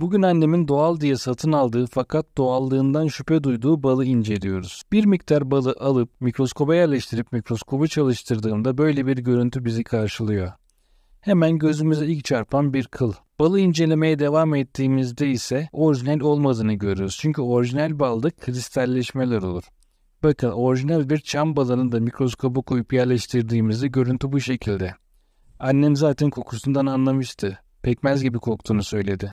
Bugün annemin doğal diye satın aldığı fakat doğallığından şüphe duyduğu balı inceliyoruz. Bir miktar balı alıp mikroskoba yerleştirip mikroskobu çalıştırdığımda böyle bir görüntü bizi karşılıyor. Hemen gözümüze ilk çarpan bir kıl. Balı incelemeye devam ettiğimizde ise orijinal olmadığını görüyoruz. Çünkü orijinal balda kristalleşmeler olur. Bakın orijinal bir çam balını da mikroskobu koyup yerleştirdiğimizde görüntü bu şekilde. Annem zaten kokusundan anlamıştı. Pekmez gibi koktuğunu söyledi.